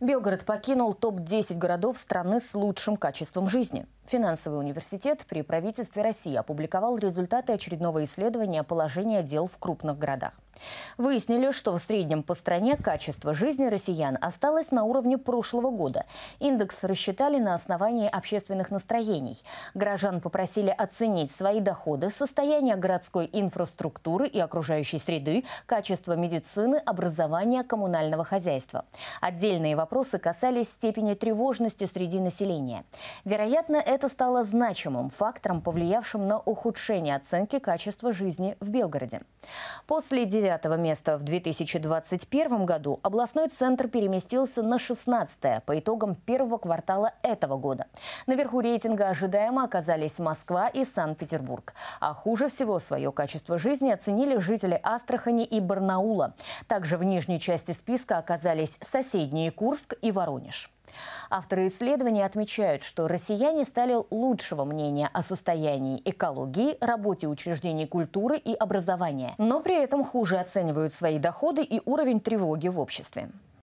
Белгород покинул топ-10 городов страны с лучшим качеством жизни. Финансовый университет при правительстве России опубликовал результаты очередного исследования положения дел в крупных городах. Выяснили, что в среднем по стране качество жизни россиян осталось на уровне прошлого года. Индекс рассчитали на основании общественных настроений. Горожан попросили оценить свои доходы, состояние городской инфраструктуры и окружающей среды, качество медицины, образования, коммунального хозяйства. Отдельные вопросы касались степени тревожности среди населения. Вероятно, это стало значимым фактором, повлиявшим на ухудшение оценки качества жизни в Белгороде. После 9 девятого места в 2021 году областной центр переместился на 16 по итогам первого квартала этого года. Наверху рейтинга ожидаемо оказались Москва и Санкт-Петербург. А хуже всего свое качество жизни оценили жители Астрахани и Барнаула. Также в нижней части списка оказались соседние Курск и Воронеж. Авторы исследования отмечают, что россияне стали лучшего мнения о состоянии экологии, работе учреждений культуры и образования, но при этом хуже оценивают свои доходы и уровень тревоги в обществе.